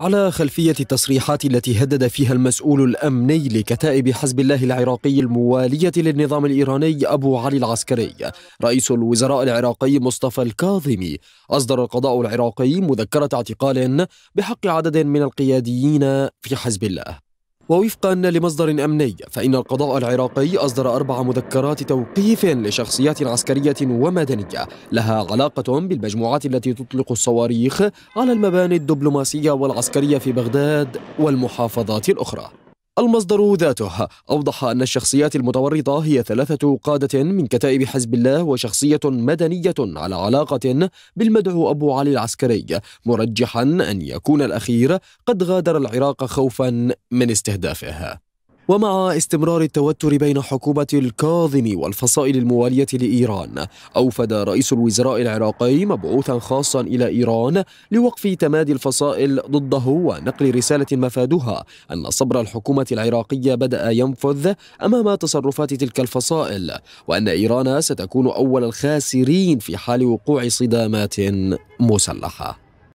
على خلفية التصريحات التي هدد فيها المسؤول الأمني لكتائب حزب الله العراقي الموالية للنظام الإيراني أبو علي العسكري رئيس الوزراء العراقي مصطفى الكاظمي أصدر القضاء العراقي مذكرة اعتقال بحق عدد من القياديين في حزب الله ووفقا لمصدر أمني فإن القضاء العراقي أصدر أربع مذكرات توقيف لشخصيات عسكرية ومدنية لها علاقة بالمجموعات التي تطلق الصواريخ على المباني الدبلوماسية والعسكرية في بغداد والمحافظات الأخرى المصدر ذاته أوضح أن الشخصيات المتورطة هي ثلاثة قادة من كتائب حزب الله وشخصية مدنية على علاقة بالمدعو أبو علي العسكري مرجحا أن يكون الأخير قد غادر العراق خوفا من استهدافه ومع استمرار التوتر بين حكومة الكاظم والفصائل الموالية لإيران أوفد رئيس الوزراء العراقي مبعوثا خاصا إلى إيران لوقف تمادي الفصائل ضده ونقل رسالة مفادها أن صبر الحكومة العراقية بدأ ينفذ أمام تصرفات تلك الفصائل وأن إيران ستكون أول الخاسرين في حال وقوع صدامات مسلحة